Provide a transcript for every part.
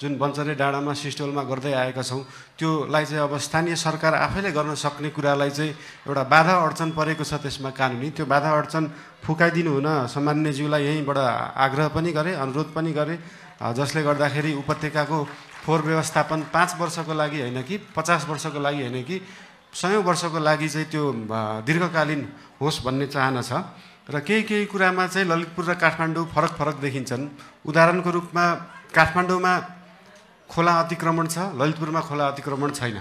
जुन बन्चरे डाँडामा सिस्टोलमा गर्दै आएका छौँ त्योलाई चाहिँ अब स्थानीय सरकार आफैले गर्न सक्ने कुरालाई चाहिँ एउटा बाधा अडचन परेको छ त्यसमा कानुनी त्यो बाधा अडचन फुकाइदिनु हुन सामान्यज्यूलाई यहीँबाट आग्रह पनि गरे अनुरोध पनि गरे जसले गर्दाखेरि उपत्यकाको फोहोर व्यवस्थापन पाँच वर्षको लागि होइन कि पचास वर्षको लागि होइन कि सयौँ वर्षको लागि चाहिँ त्यो दीर्घकालीन होस् भन्ने चाहना छ र केही केही कुरामा चाहिँ ललितपुर र काठमाडौँ फरक फरक देखिन्छन् उदाहरणको रूपमा काठमाडौँमा खोला अतिक्रमण छ ललितपुरमा खोला अतिक्रमण छैन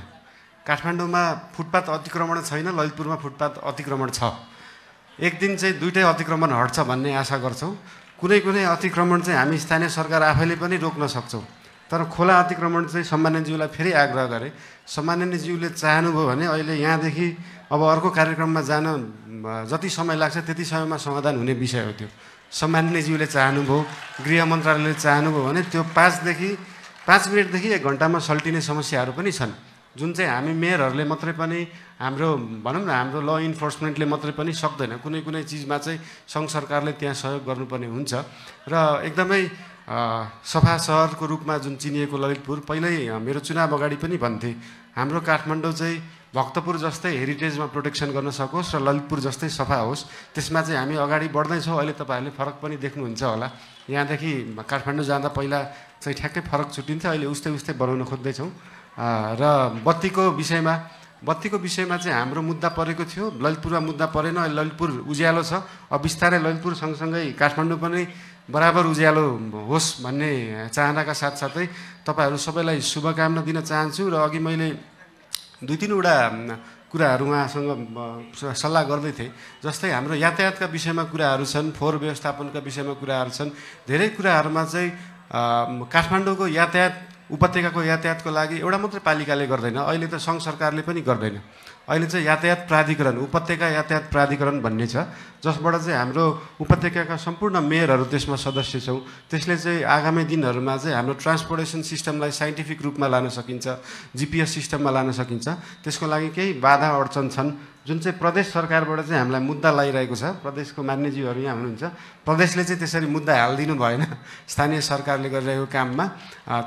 काठमाडौँमा फुटपाथ अतिक्रमण छैन ललितपुरमा फुटपाथ अतिक्रमण छ एक दिन चाहिँ दुइटै अतिक्रमण हट्छ भन्ने आशा गर्छौँ कुनै कुनै अतिक्रमण चाहिँ हामी स्थानीय सरकार आफैले पनि रोक्न सक्छौँ तर खोला अतिक्रमण चाहिँ सम्मान्यज्यूलाई फेरि आग्रह गरेँ सम्मान्यज्यूले चाहनुभयो भने अहिले यहाँदेखि अब अर्को कार्यक्रममा जान जति समय लाग्छ त्यति समयमा समाधान हुने विषय हो त्यो सम्मान्यज्यूले चाहनुभयो गृह मन्त्रालयले चाहनुभयो भने त्यो पाँचदेखि पाँच मिनटदेखि एक घन्टामा सल्टिने समस्याहरू पनि छन् जुन चाहिँ हामी मेयरहरूले मात्रै पनि हाम्रो भनौँ न हाम्रो ल इन्फोर्समेन्टले मात्रै पनि सक्दैन कुनै कुनै चिजमा चाहिँ सङ्घ सरकारले त्यहाँ सहयोग गर्नुपर्ने हुन्छ र एकदमै सफा सहरको रूपमा जुन चिनिएको ललितपुर पहिल्यै मेरो चुनाव अगाडि पनि भन्थे हाम्रो काठमाडौँ चाहिँ भक्तपुर जस्तै हेरिटेजमा प्रोटेक्सन गर्न सकोस् र ललितपुर जस्तै सफा होस् त्यसमा चाहिँ हामी अगाडि बढ्दैछौँ अहिले तपाईँहरूले फरक पनि देख्नुहुन्छ होला यहाँदेखि काठमाडौँ जाँदा पहिला चाहिँ ठ्याक्कै फरक छुट्टिन्थ्यो अहिले उस्तै उस्तै बनाउन खोज्दैछौँ र बत्तीको विषयमा बत्तीको विषयमा चाहिँ हाम्रो मुद्दा परेको थियो ललितपुरमा मुद्दा परेन अहिले ललितपुर उज्यालो छ अब बिस्तारै ललितपुर सँगसँगै काठमाडौँ पनि बराबर उज्यालो होस् भन्ने चाहनाका साथसाथै तपाईँहरू सबैलाई शुभकामना दिन चाहन्छु र अघि मैले दुई तिनवटा कुराहरू उहाँसँग सल्लाह गर्दै थिएँ जस्तै हाम्रो यातायातका विषयमा कुराहरू छन् फोहोर व्यवस्थापनका विषयमा कुराहरू छन् धेरै कुराहरूमा चाहिँ काठमाडौँको यातायात उपत्यकाको यातायातको लागि एउटा मात्रै पालिकाले गर्दैन अहिले त सङ्घ सरकारले पनि गर्दैन अहिले चाहिँ यातायात प्राधिकरण उपत्यका यातायात प्राधिकरण भन्ने छ जसबाट चाहिँ हाम्रो उपत्यकाका सम्पूर्ण मेयरहरू त्यसमा सदस्य छौँ त्यसले चाहिँ आगामी दिनहरूमा चाहिँ हाम्रो ट्रान्सपोर्टेसन सिस्टमलाई साइन्टिफिक रूपमा लान सकिन्छ जिपिएस सिस्टममा लान सकिन्छ त्यसको लागि केही बाधा अडचन छन् जुन चाहिँ प्रदेश सरकारबाट चाहिँ हामीलाई मुद्दा लगाइरहेको छ प्रदेशको मान्यजीवहरू यहाँ हुनुहुन्छ प्रदेशले चाहिँ त्यसरी मुद्दा हालिदिनु भएन स्थानीय सरकारले गरिरहेको काममा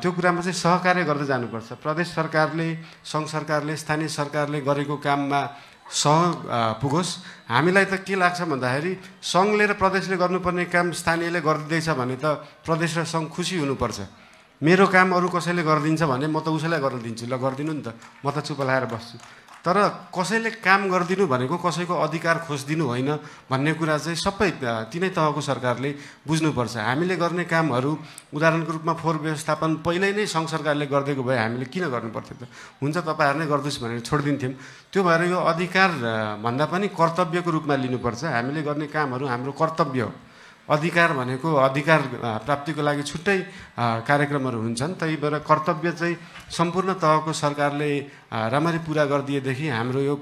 त्यो कुरामा चाहिँ सहकार्य गर्दै जानुपर्छ प्रदेश सरकारले सङ्घ सरकारले स्थानीय सरकारले गरेको काममा सह पुगोस् हामीलाई त के लाग्छ भन्दाखेरि सङ्घले र प्रदेशले गर्नुपर्ने काम स्थानीयले गरिदिँदैछ भने त प्रदेश र सङ्घ खुसी हुनुपर्छ मेरो काम अरू कसैले गरिदिन्छ भने म त उसैलाई गरिदिन्छु ल गरिदिनु नि त म त चुप लगाएर बस्छु तर कसैले काम गरिदिनु भनेको कसैको अधिकार खोजिदिनु होइन भन्ने कुरा चाहिँ सबै तिनै तहको सरकारले बुझ्नुपर्छ हामीले गर्ने कामहरू उदाहरणको रूपमा फोहोर व्यवस्थापन पहिल्यै नै सङ्घ सरकारले गरिदिएको भए हामीले किन गर्नु त हुन्छ तपाईँहरू नै गर्नुहोस् भनेर छोडिदिन्थ्यौँ त्यो भएर यो अधिकार भन्दा पनि कर्तव्यको रूपमा लिनुपर्छ हामीले गर्ने कामहरू हाम्रो कर्तव्य हो अधिकार भनेको अधिकार प्राप्तिको लागि छुट्टै कार्यक्रमहरू हुन्छन् त्यही भएर कर्तव्य चाहिँ सम्पूर्ण तहको सरकारले राम्ररी पुरा गरिदिएदेखि हाम्रो यो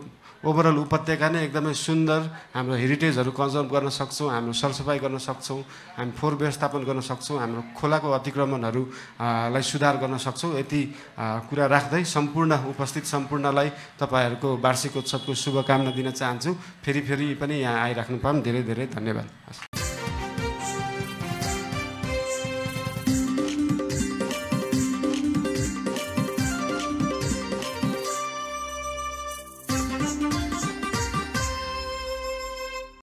ओभरअल उपत्यका नै एकदमै सुन्दर हाम्रो हेरिटेजहरू कन्जर्भ गर्न सक्छौँ हाम्रो सरसफाइ गर्न सक्छौँ हामी फोहोर व्यवस्थापन गर्न सक्छौँ हाम्रो खोलाको अतिक्रमणहरूलाई सुधार गर्न सक्छौँ यति कुरा राख्दै सम्पूर्ण उपस्थित सम्पूर्णलाई तपाईँहरूको वार्षिकोत्सवको शुभकामना दिन चाहन्छु फेरि फेरि पनि यहाँ आइराख्नु पाऊँ धेरै धेरै धन्यवाद